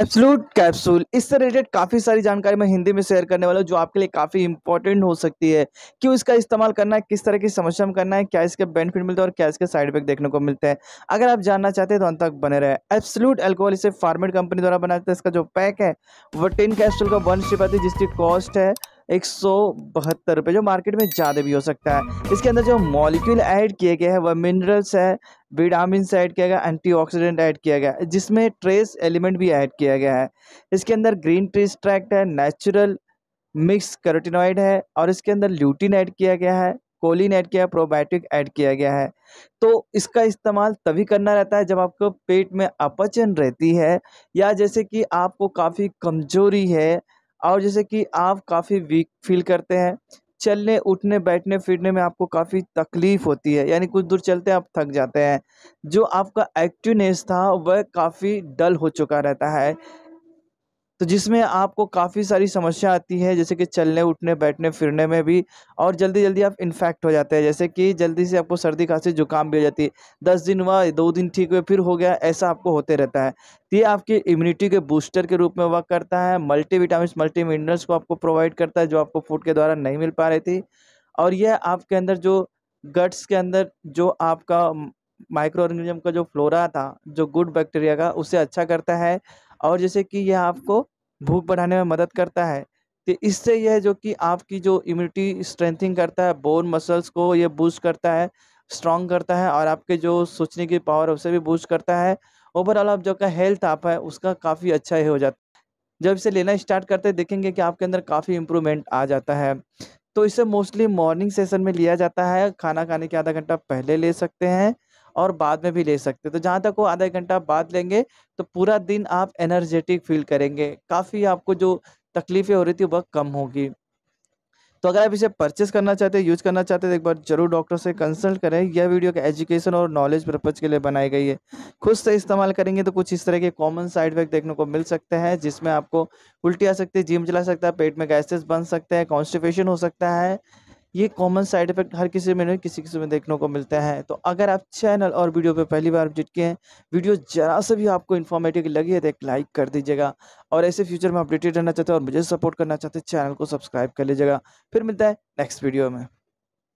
absolute capsule इससे related काफ़ी सारी जानकारी मैं हिंदी में शेयर करने वाला हूँ जो आपके लिए काफ़ी इंपॉर्टेंट हो सकती है क्यों इसका इस्तेमाल करना है किस तरह की समस्या में करना है क्या इसके बेनिफिट मिलते हैं और क्या इसके साइड इफेक्ट देखने को मिलते हैं अगर आप जानना चाहते हैं तो अंत तक बने रहे एब्सलूट एल्कोहल इसे फार्मेड कंपनी द्वारा बनाया जाता है इसका जो पैक है वो टेन कैप्सूल का वन शिप आती है जिसकी कॉस्ट है एक सौ बहत्तर रुपये जो मार्केट में ज़्यादा भी हो सकता है इसके अंदर जो मॉलिक्यूल ऐड किए गए हैं वह मिनरल्स है विटामिन ऐड किया गया एंटीऑक्सीडेंट ऐड किया गया जिसमें ट्रेस एलिमेंट भी ऐड किया गया है इसके अंदर ग्रीन ट्री स्ट्रैक्ट है नेचुरल मिक्स करोटिनॉइड है और इसके अंदर ल्यूटिन ऐड किया गया है कोलिन ऐड किया है प्रोबायोटिक ऐड किया गया है तो इसका इस्तेमाल तभी करना रहता है जब आपको पेट में अपचन रहती है या जैसे कि आपको काफ़ी कमजोरी है और जैसे कि आप काफ़ी वीक फील करते हैं चलने उठने बैठने फिरने में आपको काफ़ी तकलीफ़ होती है यानी कुछ दूर चलते आप थक जाते हैं जो आपका एक्टिवनेस था वह काफ़ी डल हो चुका रहता है तो जिसमें आपको काफ़ी सारी समस्या आती है जैसे कि चलने उठने बैठने फिरने में भी और जल्दी जल्दी आप इन्फेक्ट हो जाते हैं जैसे कि जल्दी से आपको सर्दी खांसी जुकाम भी हो जाती है दस दिन हुआ दो दिन ठीक हुए फिर हो गया ऐसा आपको होते रहता है तो ये आपकी इम्यूनिटी के बूस्टर के रूप में वर्क करता है मल्टी विटामिन मल्टी मिनरल्स को आपको प्रोवाइड करता है जो आपको फूड के द्वारा नहीं मिल पा रही थी और यह आपके अंदर जो गट्स के अंदर जो आपका माइक्रो ऑर्गेनिज्म का जो फ्लोरा था जो गुड बैक्टीरिया का उसे अच्छा करता है और जैसे कि यह आपको भूख बढ़ाने में मदद करता है तो इससे यह जो कि आपकी जो इम्यूनिटी स्ट्रेंथिंग करता है बोन मसल्स को यह बूस्ट करता है स्ट्रॉन्ग करता है और आपके जो सोचने की पावर उसे भी बूस्ट करता है ओवरऑल आप जो का हेल्थ आप है उसका काफ़ी अच्छा ही हो जाता है जब इसे लेना स्टार्ट करते देखेंगे कि आपके अंदर काफ़ी इम्प्रूवमेंट आ जाता है तो इसे मोस्टली मॉर्निंग सेशन में लिया जाता है खाना खाने के आधा घंटा पहले ले सकते हैं और बाद में भी ले सकते तो जहाँ तक वो आधा घंटा बाद लेंगे तो पूरा दिन आप एनर्जेटिक फील करेंगे काफ़ी आपको जो तकलीफें हो रही थी वह कम होगी तो अगर आप इसे परचेस करना चाहते हैं यूज़ करना चाहते हैं तो एक बार जरूर डॉक्टर से कंसल्ट करें यह वीडियो का एजुकेशन और नॉलेज पर्पज़ के लिए बनाई गई है खुद से इस्तेमाल करेंगे तो कुछ इस तरह के कॉमन साइड इफेक्ट देखने को मिल सकते हैं जिसमें आपको उल्टी आ सकती है जिम चला सकता है पेट में गैसेस बन सकते हैं कॉन्स्टिपेशन हो सकता है ये कॉमन साइड इफेक्ट हर किसी में नहीं किसी किसी में देखने को मिलता है तो अगर आप चैनल और वीडियो पे पहली बार किए हैं वीडियो जरा से भी आपको इन्फॉर्मेटिव लगी है तो एक लाइक कर दीजिएगा और ऐसे फ्यूचर में अपडेटेड रहना चाहते हैं और मुझे सपोर्ट करना चाहते हैं चैनल को सब्सक्राइब कर लीजिएगा फिर मिलता है नेक्स्ट वीडियो में